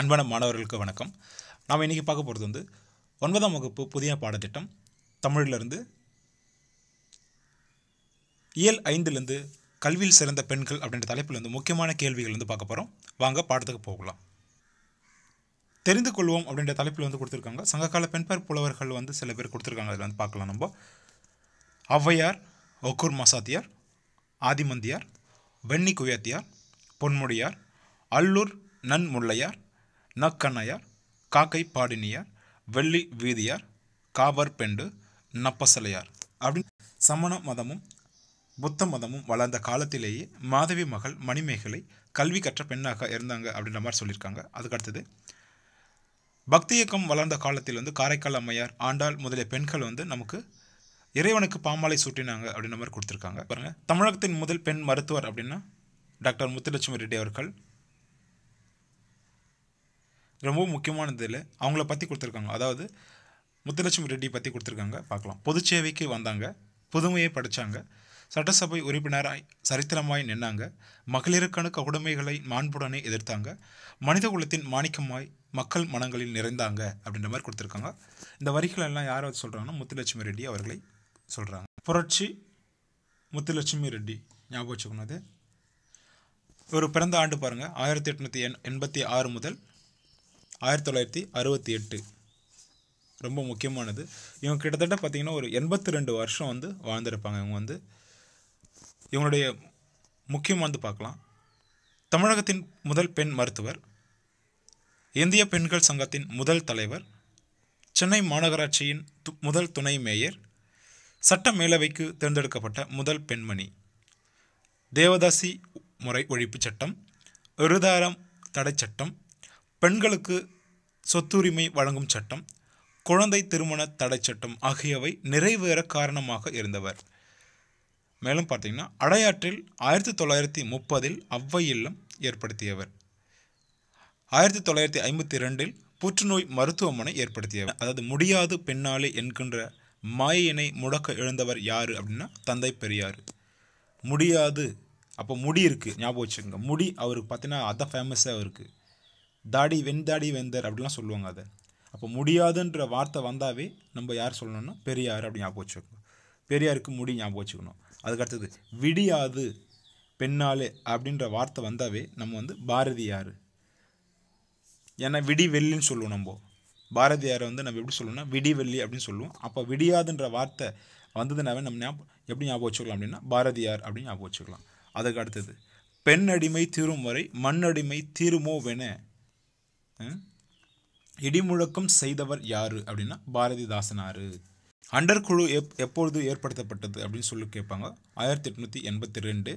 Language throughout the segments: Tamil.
அன்பான மாணவர்களுக்கு வணக்கம் நாம் இன்றைக்கி பார்க்க போகிறது வந்து ஒன்பதாம் வகுப்பு புதிய பாடத்திட்டம் தமிழிலிருந்து இயல் ஐந்துலேருந்து கல்வியில் சிறந்த பெண்கள் அப்படின்ற தலைப்பில் வந்து முக்கியமான கேள்விகள் வந்து பார்க்க போகிறோம் வாங்க பாடத்துக்கு போகலாம் தெரிந்து கொள்வோம் அப்படின்ற தலைப்பில் வந்து கொடுத்துருக்காங்க சங்ககால பெண்பார் புலவர்கள் வந்து சில பேர் கொடுத்துருக்காங்க அதில் வந்து பார்க்கலாம் நம்ம ஔவையார் ஒக்கூர் மசாத்தியார் ஆதிமந்தியார் வெண்ணி குயாத்தியார் பொன்முடியார் அல்லூர் நன்முள்ளையார் நக்கண்ணையார் காக்கை பாடினியார் வெள்ளி வீதியார் காவர் பெண்டு நப்பசலையார் அப்படின்னு சமண மதமும் புத்த மதமும் வளர்ந்த காலத்திலேயே மாதவி மகள் மணிமேகலை கல்வி கற்ற பெண்ணாக இருந்தாங்க அப்படின்ற மாதிரி சொல்லியிருக்காங்க அதுக்கடுத்தது பக்தி இயக்கம் வளர்ந்த காலத்தில் வந்து காரைக்கால் அம்மையார் ஆண்டாள் முதலிய பெண்கள் வந்து நமக்கு இறைவனுக்கு பாமாலை சூட்டினாங்க அப்படின்ற மாதிரி கொடுத்துருக்காங்க பாருங்கள் தமிழகத்தின் முதல் பெண் மருத்துவர் அப்படின்னா டாக்டர் முத்துலட்சுமி ரெட்டி அவர்கள் ரொம்ப முக்கியமானது இல்லை அவங்கள பற்றி கொடுத்துருக்காங்க அதாவது முத்துலட்சுமி ரெட்டி பற்றி கொடுத்துருக்காங்க பார்க்கலாம் பொதுச்சேவைக்கு வந்தாங்க புதுமையை படித்தாங்க சட்டசபை உறுப்பினராய் சரித்திரமாய் நின்னாங்க மகளிருக்கான கொடுமைகளை மாண்புடனே எதிர்த்தாங்க மனித குலத்தின் மாணிக்கமாய் மக்கள் மனங்களில் நிறைந்தாங்க அப்படின்ற மாதிரி கொடுத்துருக்காங்க இந்த வரிகள் எல்லாம் யாரை வச்சு சொல்கிறாங்கன்னா முத்துலட்சுமி ரெட்டி அவர்களை சொல்கிறாங்க புரட்சி முத்துலட்சுமி ரெட்டி ஞாபகம் வச்சுக்கணும் ஒரு பிறந்த ஆண்டு பாருங்கள் ஆயிரத்தி எட்நூற்றி எண் எண்பத்தி ஆறு முதல் ஆயிரத்தி தொள்ளாயிரத்தி அறுபத்தி எட்டு ரொம்ப முக்கியமானது இவங்க கிட்டத்தட்ட பார்த்திங்கன்னா ஒரு எண்பத்தி ரெண்டு வருஷம் வந்து வாழ்ந்திருப்பாங்க இவங்க வந்து இவங்களுடைய முக்கியம் வந்து பார்க்கலாம் தமிழகத்தின் முதல் பெண் மருத்துவர் இந்திய பெண்கள் சங்கத்தின் முதல் தலைவர் சென்னை மாநகராட்சியின் து முதல் துணை மேயர் சட்ட மேலவைக்கு தேர்ந்தெடுக்கப்பட்ட முதல் பெண்மணி தேவதாசி முறை ஒழிப்பு சட்டம் இருதாரம் தடை சட்டம் பெண்களுக்கு சொத்துரிமை வழங்கும் சட்டம் குழந்தை திருமண தடை சட்டம் ஆகியவை நிறைவேற காரணமாக இருந்தவர் மேலும் பார்த்தீங்கன்னா அடையாற்றில் ஆயிரத்தி தொள்ளாயிரத்தி முப்பதில் அவ்வை இல்லம் ஏற்படுத்தியவர் ஆயிரத்தி தொள்ளாயிரத்தி ஐம்பத்தி ரெண்டில் புற்றுநோய் மருத்துவமனை ஏற்படுத்தியவர் அதாவது முடியாது பெண்ணாலே என்கின்ற மாயினை முடக்க எழுந்தவர் யார் அப்படின்னா தந்தை பெரியார் முடியாது அப்போ முடி இருக்குது ஞாபகம் வச்சுக்கோங்க முடி அவருக்கு பார்த்தீங்கன்னா அதை ஃபேமஸாக இருக்குது தாடி வெண்தாடி வெந்தர் அப்படிலாம் சொல்லுவாங்க அதை அப்போ முடியாதுன்ற வார்த்தை வந்தாவே நம்ம யார் சொல்லணும்னா பெரியார் அப்படி ஞாபகம் வச்சுக்கணும் பெரியாருக்கு முடி ஞாபகம் வச்சுக்கணும் அதுக்கடுத்தது விடியாது பெண்ணாலே அப்படின்ற வார்த்தை வந்தாவே நம்ம வந்து பாரதியார் ஏன்னா விடி வெள்ளின்னு சொல்லுவோம் நம்ம பாரதியாரை வந்து நம்ம எப்படி சொல்லணும்னா விடி வெள்ளி அப்படின்னு சொல்லுவோம் அப்போ விடியாதுன்ற வார்த்தை வந்ததுனாவே நம்ம ஞாபகம் எப்படி ஞாபகம் வச்சுக்கலாம் அப்படின்னா பாரதியார் அப்படின்னு ஞாபகம் வச்சுக்கலாம் அதுக்கு அடுத்தது பெண் அடிமை தீரும் வரை மண் அடிமை வேணே இடிமுழக்கம் செய்தவர் யாரு அப்படின்னா பாரதிதாசனாரு அண்டர் குழு எப் எப்பொழுது ஏற்படுத்தப்பட்டது அப்படின்னு சொல்லி கேட்பாங்க ஆயிரத்தி எட்நூற்றி எண்பத்தி ரெண்டு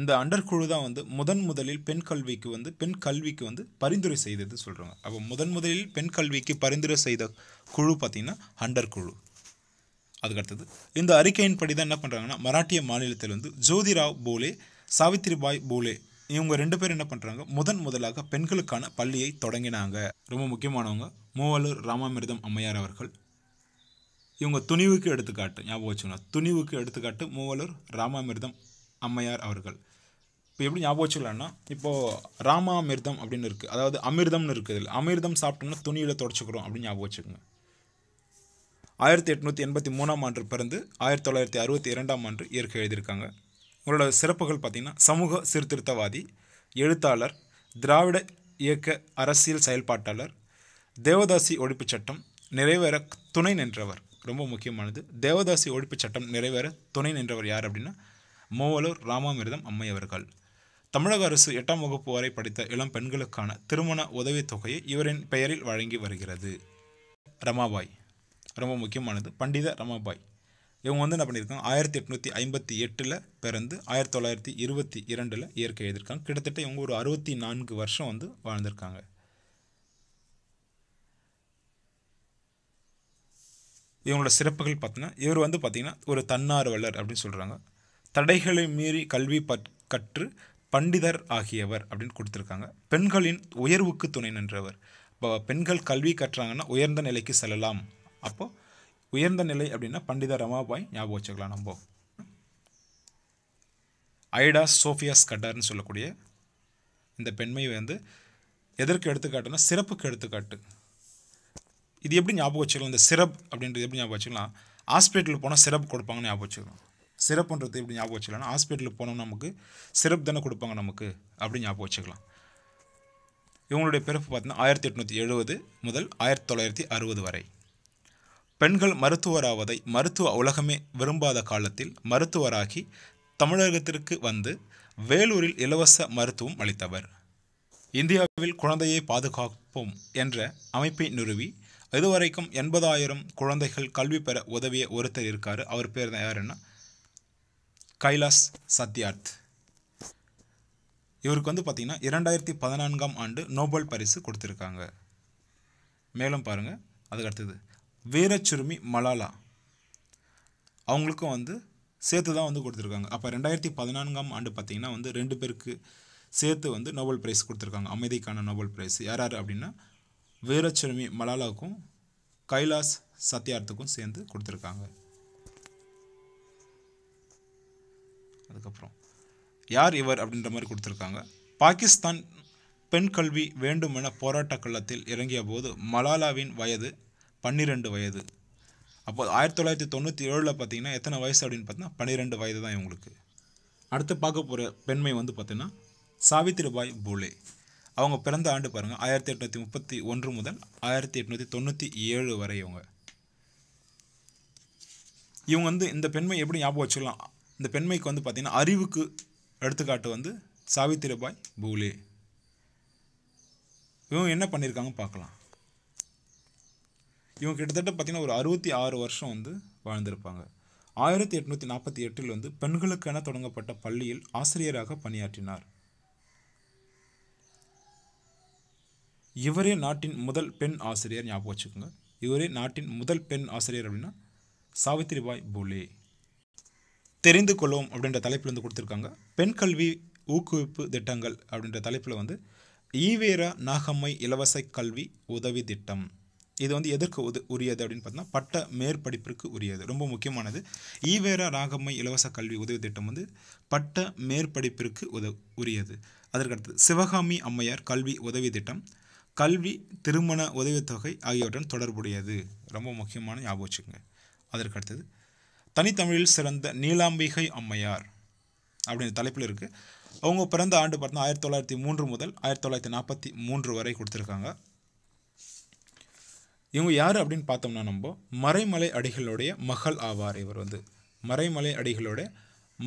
இந்த அண்டர் குழு தான் வந்து முதன் முதலில் பெண் கல்விக்கு வந்து பெண் கல்விக்கு வந்து பரிந்துரை செய்தது சொல்கிறாங்க அப்போ முதன் முதலில் பெண் கல்விக்கு பரிந்துரை செய்த குழு பார்த்திங்கன்னா அண்டர் குழு அதுக்கடுத்தது இந்த அறிக்கையின்படி தான் என்ன பண்ணுறாங்கன்னா மராட்டிய மாநிலத்தில் வந்து ஜோதிராவ் போலே சாவித்ரிபாய் போலே இவங்க ரெண்டு பேர் என்ன பண்ணுறாங்க முதன் முதலாக பெண்களுக்கான பள்ளியை தொடங்கினாங்க ரொம்ப முக்கியமானவங்க மூவலூர் ராமாமிர்தம் அம்மையார் அவர்கள் இவங்க துணிவுக்கு எடுத்துக்காட்டு ஞாபகம் வச்சுக்கணும் துணிவுக்கு எடுத்துக்காட்டு மூவலூர் ராமாமிர்தம் அம்மையார் அவர்கள் இப்போ எப்படி ஞாபகம் வச்சுக்கலாம்னா இப்போது ராமாமிர்தம் அப்படின்னு இருக்குது அதாவது அமிர்தம்னு இருக்குது இல்லை அமிர்தம் சாப்பிட்டோம்னா துணியில் தொடச்சிக்கிறோம் அப்படின்னு ஞாபகம் வச்சுக்கோங்க ஆயிரத்தி எட்நூற்றி எண்பத்தி மூணாம் ஆண்டு பிறந்து ஆயிரத்தி தொள்ளாயிரத்தி அறுபத்தி இரண்டாம் ஆண்டு இயற்கை எழுதியிருக்காங்க உங்களோட சிறப்புகள் பார்த்திங்கன்னா சமூக சீர்திருத்தவாதி எழுத்தாளர் திராவிட இயக்க அரசியல் செயல்பாட்டாளர் தேவதாசி ஒழிப்புச் சட்டம் நிறைவேற துணை நின்றவர் ரொம்ப முக்கியமானது தேவதாசி ஒழிப்புச் சட்டம் நிறைவேற துணை நின்றவர் யார் அப்படின்னா மூவலூர் ராமாமிர்தம் அம்மை அவர்கள் தமிழக அரசு எட்டாம் வகுப்பு வரை படித்த இளம் பெண்களுக்கான திருமண உதவித் தொகையை இவரின் பெயரில் வழங்கி வருகிறது ரமாபாய் ரொம்ப முக்கியமானது பண்டித ரமாபாய் இவங்க வந்து என்ன பண்ணியிருக்காங்க ஆயிரத்தி எட்நூற்றி ஐம்பத்தி எட்டில் பிறந்து ஆயிரத்தி தொள்ளாயிரத்தி இருபத்தி இரண்டில் இயற்கை எழுதியிருக்காங்க கிட்டத்தட்ட இவங்க ஒரு அறுபத்தி நான்கு வருஷம் வந்து வாழ்ந்திருக்காங்க இவங்களோட சிறப்புகள் பார்த்தீங்கன்னா இவர் வந்து பார்த்திங்கன்னா ஒரு தன்னார்வலர் அப்படின்னு சொல்கிறாங்க தடைகளை மீறி கல்வி பற் கற்று பண்டிதர் ஆகியவர் அப்படின்னு கொடுத்துருக்காங்க பெண்களின் உயர்வுக்கு துணை நின்றவர் இப்போ பெண்கள் கல்வி கற்றாங்கன்னா உயர்ந்த நிலைக்கு செல்லலாம் அப்போது உயர்ந்த நிலை அப்படின்னா பண்டித ரமாபாய் ஞாபகம் வச்சுக்கலாம் நம்ம ஐடா சோஃபியா ஸ்கட்டர்னு சொல்லக்கூடிய இந்த பெண்மை வந்து எதற்கு எடுத்துக்காட்டுன்னா சிறப்புக்கு எடுத்துக்காட்டு இது எப்படி ஞாபகம் வச்சுக்கலாம் இந்த சிறப் அப்படின்றது எப்படி ஞாபகம் வச்சுக்கலாம் ஹாஸ்பிட்டலுக்கு போனால் சிறப்பு கொடுப்பாங்கன்னு ஞாபகம் வச்சுக்கலாம் சிறப்புன்றது எப்படி ஞாபகம் வச்சுக்கலாம் ஹாஸ்பிட்டலுக்கு போனோம் நமக்கு சிறப்பு தானே கொடுப்பாங்க நமக்கு அப்படின்னு ஞாபகம் வச்சுக்கலாம் இவங்களுடைய பிறப்பு பார்த்தீங்கன்னா ஆயிரத்தி எட்நூற்றி எழுபது முதல் ஆயிரத்தி தொள்ளாயிரத்தி அறுபது வரை பெண்கள் மருத்துவராவதை மருத்துவ உலகமே விரும்பாத காலத்தில் மருத்துவராகி தமிழகத்திற்கு வந்து வேலூரில் இலவச மருத்துவம் அளித்தவர் இந்தியாவில் குழந்தையை பாதுகாப்போம் என்ற அமைப்பை நிறுவி இதுவரைக்கும் எண்பதாயிரம் குழந்தைகள் கல்வி பெற உதவிய ஒருத்தர் இருக்கார் அவர் பேர் யாருன்னா கைலாஸ் சத்யார்த் இவருக்கு வந்து பார்த்திங்கன்னா இரண்டாயிரத்தி பதினான்காம் ஆண்டு நோபல் பரிசு கொடுத்துருக்காங்க மேலும் பாருங்கள் அதுக்கு அடுத்தது வீரச்சுருமி மலாலா அவங்களுக்கும் வந்து சேர்த்து தான் வந்து கொடுத்துருக்காங்க அப்போ ரெண்டாயிரத்தி பதினான்காம் ஆண்டு பார்த்திங்கன்னா வந்து ரெண்டு பேருக்கு சேர்த்து வந்து நோபல் பிரைஸ் கொடுத்துருக்காங்க அமைதிக்கான நோபல் பிரைஸ் யார் யார் அப்படின்னா வீரச்சுருமி மலாலாவுக்கும் கைலாஸ் சத்யார்த்துக்கும் சேர்ந்து கொடுத்துருக்காங்க அதுக்கப்புறம் யார் இவர் அப்படின்ற மாதிரி கொடுத்துருக்காங்க பாகிஸ்தான் பெண் கல்வி வேண்டுமென போராட்டக் கள்ளத்தில் இறங்கிய போது மலாலாவின் வயது பன்னிரெண்டு வயது அப்போ ஆயிரத்தி தொள்ளாயிரத்தி தொண்ணூற்றி ஏழில் பார்த்தீங்கன்னா எத்தனை வயசு அப்படின்னு பார்த்தீங்கன்னா பன்னிரெண்டு வயது தான் இவங்களுக்கு அடுத்து பார்க்க போகிற பெண்மை வந்து பார்த்தீங்கன்னா பாய் பூலே அவங்க பிறந்த ஆண்டு பாருங்கள் ஆயிரத்தி எட்நூற்றி முப்பத்தி ஒன்று முதல் ஆயிரத்தி எட்நூற்றி தொண்ணூற்றி ஏழு வரை இவங்க இவங்க வந்து இந்த பெண்மை எப்படி ஞாபகம் வச்சுக்கலாம் இந்த பெண்மைக்கு வந்து பார்த்திங்கன்னா அறிவுக்கு எடுத்துக்காட்டு வந்து சாவித்திரிபாய் பூலே இவங்க என்ன பண்ணியிருக்காங்க பார்க்கலாம் இவங்க கிட்டத்தட்ட பார்த்திங்கன்னா ஒரு அறுபத்தி ஆறு வருஷம் வந்து வாழ்ந்திருப்பாங்க ஆயிரத்தி எட்நூற்றி நாற்பத்தி எட்டில் வந்து பெண்களுக்கென தொடங்கப்பட்ட பள்ளியில் ஆசிரியராக பணியாற்றினார் இவரே நாட்டின் முதல் பெண் ஆசிரியர் ஞாபகம் வச்சுக்கோங்க இவரே நாட்டின் முதல் பெண் ஆசிரியர் அப்படின்னா சாவித்திரிபாய் பூலே தெரிந்து கொள்வோம் அப்படின்ற தலைப்பில் வந்து கொடுத்துருக்காங்க பெண் கல்வி ஊக்குவிப்பு திட்டங்கள் அப்படின்ற தலைப்பில் வந்து ஈவேரா நாகம்மை இலவச கல்வி உதவி திட்டம் இது வந்து எதற்கு உது உரியது அப்படின்னு பார்த்தோம்னா பட்ட மேற்படிப்பிற்கு உரியது ரொம்ப முக்கியமானது ஈவேரா ராகம்மை இலவச கல்வி உதவி திட்டம் வந்து பட்ட மேற்படிப்பிற்கு உத உரியது அதற்கடுத்து சிவகாமி அம்மையார் கல்வி உதவி திட்டம் கல்வி திருமண உதவித்தொகை ஆகியவற்றுடன் தொடர்புடையது ரொம்ப முக்கியமான ஞாபகம் வச்சுக்கோங்க அதற்கடுத்தது தனித்தமிழில் சிறந்த நீலாம்பிகை அம்மையார் அப்படின்ற தலைப்பில் இருக்குது அவங்க பிறந்த ஆண்டு பார்த்தோன்னா ஆயிரத்தி தொள்ளாயிரத்தி மூன்று முதல் ஆயிரத்தி தொள்ளாயிரத்தி நாற்பத்தி மூன்று வரை கொடுத்துருக்காங்க இவங்க யார் அப்படின்னு பார்த்தோம்னா நம்ம மறைமலை அடிகளுடைய மகள் ஆவார் இவர் வந்து மறைமலை அடிகளுடைய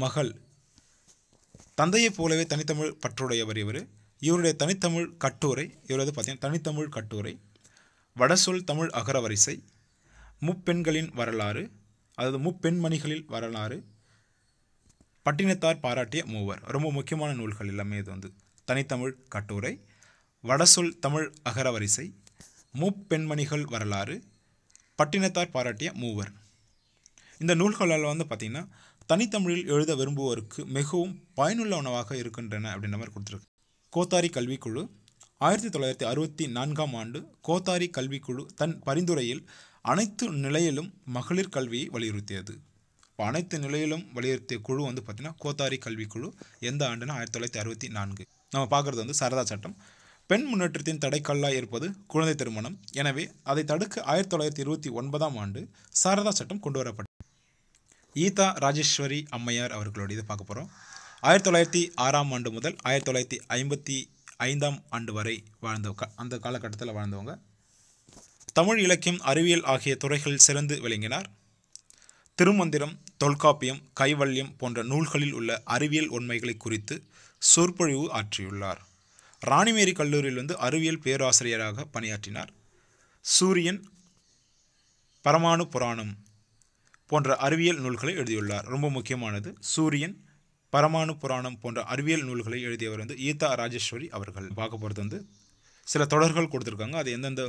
மகள் தந்தையைப் போலவே தனித்தமிழ் பற்றுடையவர் இவர் இவருடைய தனித்தமிழ் கட்டுரை இவரது பார்த்தீங்கன்னா தனித்தமிழ் கட்டுரை வடசொல் தமிழ் அகரவரிசை முப்பெண்களின் வரலாறு அதாவது முப்பெண்மணிகளில் வரலாறு பட்டினத்தார் பாராட்டிய மூவர் ரொம்ப முக்கியமான நூல்கள் எல்லாமே இது வந்து தனித்தமிழ் கட்டுரை வடசொல் தமிழ் அகரவரிசை மூப்பெண்மணிகள் வரலாறு பட்டினத்தார் பாராட்டிய மூவர் இந்த நூல்களால் வந்து பார்த்திங்கன்னா தனித்தமிழில் எழுத விரும்புவோருக்கு மிகவும் பயனுள்ள உணவாக இருக்கின்றன அப்படின்ற மாதிரி கொடுத்துருக்கு கோத்தாரி கல்விக்குழு ஆயிரத்தி தொள்ளாயிரத்தி அறுபத்தி நான்காம் ஆண்டு கோத்தாரி கல்விக்குழு தன் பரிந்துரையில் அனைத்து நிலையிலும் மகளிர் கல்வியை வலியுறுத்தியது இப்போ அனைத்து நிலையிலும் வலியுறுத்திய குழு வந்து பார்த்திங்கன்னா கோத்தாரி கல்விக்குழு எந்த ஆண்டுனா ஆயிரத்தி தொள்ளாயிரத்தி அறுபத்தி நான்கு நம்ம பார்க்குறது வந்து சரதா சட்டம் பெண் முன்னேற்றத்தின் தடைக்கல்லாக இருப்பது குழந்தை திருமணம் எனவே அதை தடுக்க ஆயிரத்தி தொள்ளாயிரத்தி இருபத்தி ஒன்பதாம் ஆண்டு சாரதா சட்டம் கொண்டு வரப்பட்டது ஈதா ராஜேஸ்வரி அம்மையார் அவர்களோட இதை பார்க்க போகிறோம் ஆயிரத்தி தொள்ளாயிரத்தி ஆறாம் ஆண்டு முதல் ஆயிரத்தி தொள்ளாயிரத்தி ஐம்பத்தி ஐந்தாம் ஆண்டு வரை வாழ்ந்த அந்த காலகட்டத்தில் வாழ்ந்தவங்க தமிழ் இலக்கியம் அறிவியல் ஆகிய துறைகளில் சிறந்து விளங்கினார் திருமந்திரம் தொல்காப்பியம் கைவல்யம் போன்ற நூல்களில் உள்ள அறிவியல் உண்மைகளை குறித்து சொற்பொழிவு ஆற்றியுள்ளார் ராணிமேரி கல்லூரியில் வந்து அறிவியல் பேராசிரியராக பணியாற்றினார் சூரியன் பரமாணு புராணம் போன்ற அறிவியல் நூல்களை எழுதியுள்ளார் ரொம்ப முக்கியமானது சூரியன் பரமாணு புராணம் போன்ற அறிவியல் நூல்களை எழுதியவர் வந்து ஈதா ராஜேஸ்வரி அவர்கள் பார்க்க போகிறது வந்து சில தொடர்கள் கொடுத்துருக்காங்க அது எந்தெந்த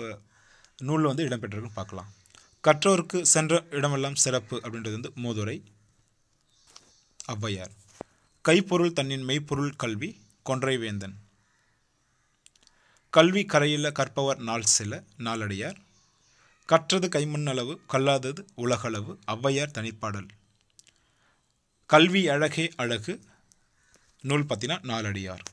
நூலில் வந்து இடம்பெற்றிருக்குன்னு பார்க்கலாம் கற்றோருக்கு சென்ற இடமெல்லாம் சிறப்பு அப்படின்றது வந்து மோதுரை ஔவையார் கைப்பொருள் தன்னின் மெய்ப்பொருள் கல்வி கொன்றைவேந்தன் கல்வி கரையில் கற்பவர் நாள் சில நாளடியார் கற்றது கைமண்ணளவு கல்லாதது உலகளவு ஔவையார் தனிப்பாடல் கல்வி அழகே அழகு நூல் பார்த்தினா நாளடியார்